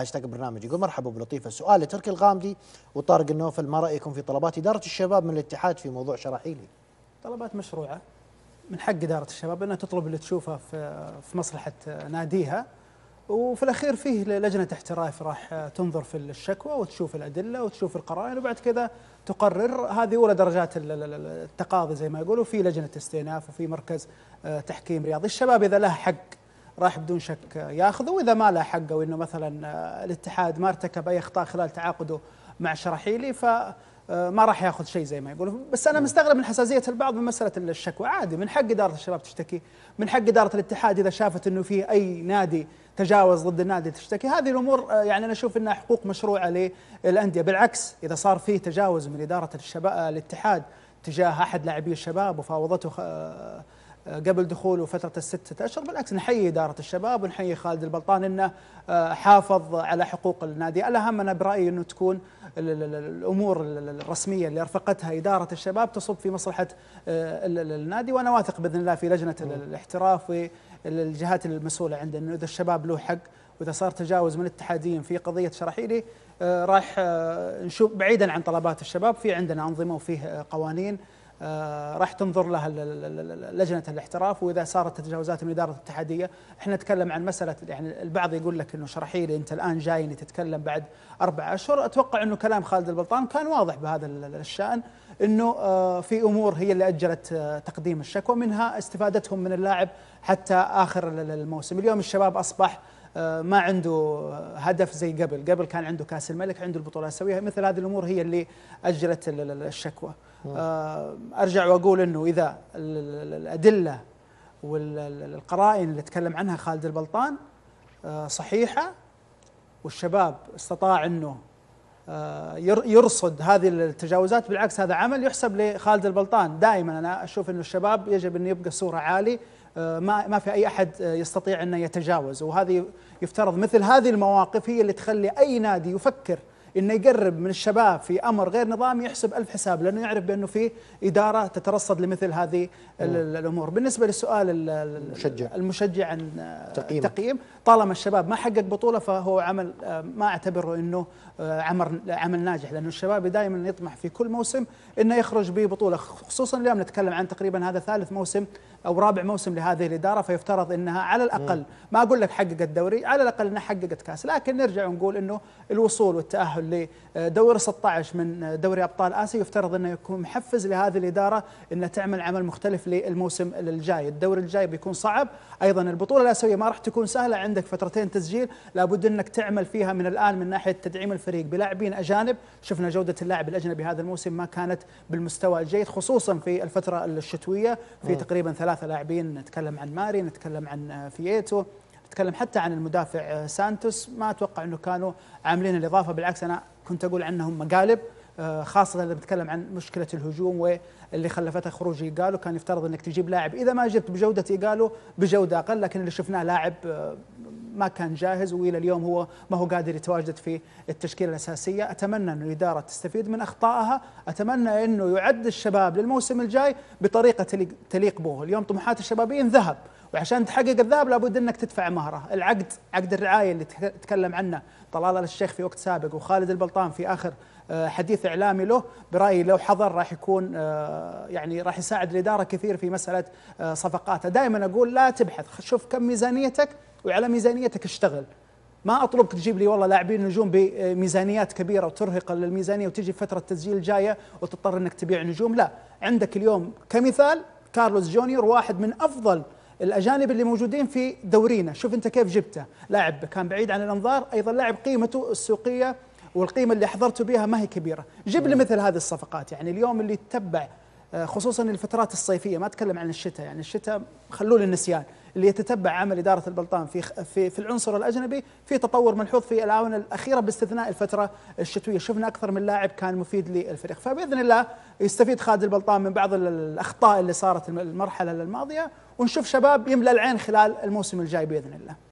هاشتاق برنامج يقول مرحبا ابو لطيفه سؤال لتركي الغامدي وطارق النوفل ما رايكم في طلبات اداره الشباب من الاتحاد في موضوع شراحيلي؟ طلبات مشروعه من حق اداره الشباب انها تطلب اللي تشوفه في في مصلحه ناديها وفي الاخير فيه لجنه احتراف راح تنظر في الشكوى وتشوف الادله وتشوف القرائن وبعد كذا تقرر هذه اولى درجات التقاضي زي ما يقولوا في لجنه استئناف وفي مركز آه، تحكيم رياضي الشباب اذا له حق راح بدون شك ياخذه واذا ما له حقه وانه مثلا آه، الاتحاد ما ارتكب اي اخطاء خلال تعاقده مع شرحيلي ف آه، ما راح ياخذ شيء زي ما يقولوا بس انا مستغرب من حساسيه البعض من مساله الشكوى عادي من حق اداره الشباب تشتكي من حق اداره الاتحاد اذا شافت انه في اي نادي تجاوز ضد النادي تشتكي هذه الامور آه، يعني انا اشوف انها حقوق مشروعه للانديه بالعكس اذا صار فيه تجاوز من اداره الشباب الاتحاد تجاه احد لاعبي الشباب وفاوضته قبل دخوله فترة الستة أشهر بالعكس نحيي إدارة الشباب ونحيي خالد البلطان أنه آه، حافظ على حقوق النادي الأهم أنا برأيي أنه تكون الأمور الرسمية اللي أرفقتها إدارة الشباب تصب في مصلحة آه، النادي وأنا واثق بإذن الله في لجنة الاحتراف والجهات المسؤولة عندنا أنه إذا الشباب له حق وإذا صار تجاوز من الاتحادين في قضية شرحيلي آه، راح نشوف بعيدا عن طلبات الشباب في عندنا أنظمة وفيه قوانين آه، راح تنظر لها لجنه الاحتراف واذا صارت تجاوزات من إدارة الاتحاديه احنا نتكلم عن مساله يعني البعض يقول لك انه شرحي لي انت الان جايني تتكلم بعد اربع اشهر اتوقع انه كلام خالد البلطان كان واضح بهذا الشان انه آه، في امور هي اللي اجلت آه، تقديم الشكوى منها استفادتهم من اللاعب حتى اخر الموسم اليوم الشباب اصبح ما عنده هدف زي قبل قبل كان عنده كاس الملك عنده البطوله الاسيويه مثل هذه الامور هي اللي اجلت الشكوى آه، ارجع واقول انه اذا الادله والقرائن اللي تكلم عنها خالد البلطان آه، صحيحه والشباب استطاع انه آه، يرصد هذه التجاوزات بالعكس هذا عمل يحسب لخالد البلطان دائما انا اشوف انه الشباب يجب انه يبقى صوره عالي ما ما في اي احد يستطيع انه يتجاوز وهذه يفترض مثل هذه المواقف هي اللي تخلي اي نادي يفكر انه يقرب من الشباب في امر غير نظامي يحسب ألف حساب لانه يعرف بانه في اداره تترصد لمثل هذه الامور بالنسبه للسؤال المشجع المشجع عن تقييم, تقييم طالما الشباب ما حقق بطوله فهو عمل آه، ما اعتبره انه آه، عمل عمل ناجح لانه الشباب دائما يطمح في كل موسم انه يخرج ببطوله خصوصا اليوم نتكلم عن تقريبا هذا ثالث موسم او رابع موسم لهذه الاداره فيفترض انها على الاقل ما اقول لك حققت دوري على الاقل انها حققت كاس لكن نرجع ونقول انه الوصول والتاهل لدور 16 من دوري ابطال اسيا يفترض انه يكون محفز لهذه الاداره انها تعمل عمل مختلف للموسم الجاي، الدوري الجاي بيكون صعب، ايضا البطوله الاسيويه ما راح تكون سهله عندك فترتين تسجيل لابد انك تعمل فيها من الان من ناحيه تدعيم الفريق بلاعبين اجانب، شفنا جوده اللاعب الاجنبي هذا الموسم ما كانت بالمستوى الجيد خصوصا في الفتره الشتويه في تقريبا ثلاثه لاعبين نتكلم عن ماري، نتكلم عن فييتو اتكلم حتى عن المدافع آه، سانتوس ما اتوقع انه كانوا عاملين الاضافه بالعكس انا كنت اقول عنهم مقالب آه، خاصة اللي بتكلم عن مشكلة الهجوم واللي خلفته خروج قالوا كان يفترض أنك تجيب لاعب إذا ما جبت بجودة قالوا بجودة أقل لكن اللي شفناه لاعب آه، ما كان جاهز وإلى اليوم هو ما هو قادر يتواجد في التشكيلة الأساسية أتمنى أن الإدارة تستفيد من أخطائها أتمنى أنه يعد الشباب للموسم الجاي بطريقة تليق به اليوم طموحات الشبابين ذهب وعشان تحقق الذهب لابد انك تدفع مهره، العقد عقد الرعايه اللي تكلم عنه طلال الشيخ في وقت سابق وخالد البلطان في اخر آه، حديث اعلامي له برايي لو حضر راح يكون آه، يعني راح يساعد الاداره كثير في مساله آه، صفقاته، دائما اقول لا تبحث، شوف كم ميزانيتك وعلى ميزانيتك اشتغل. ما اطلبك تجيب لي والله لاعبين نجوم بميزانيات كبيره وترهق للميزانيه وتجي فتره تسجيل جايه وتضطر انك تبيع نجوم، لا، عندك اليوم كمثال كارلوس جونيور واحد من افضل الاجانب اللي موجودين في دورينا شوف انت كيف جبته لاعب كان بعيد عن الانظار ايضا لاعب قيمته السوقيه والقيمه اللي حضرته بها ما هي كبيره جيب لي مثل هذه الصفقات يعني اليوم اللي يتبع آه، خصوصا الفترات الصيفيه ما اتكلم عن الشتاء يعني الشتاء خلوه للنسيان اللي يتتبع عمل إدارة البلطان في في في العنصر الأجنبي في تطور ملحوظ في الآونة الأخيرة باستثناء الفترة الشتوية شفنا أكثر من لاعب كان مفيد للفريق فبإذن الله يستفيد خالد البلطان من بعض الأخطاء اللي صارت المرحلة الماضية ونشوف شباب يملأ العين خلال الموسم الجاي بإذن الله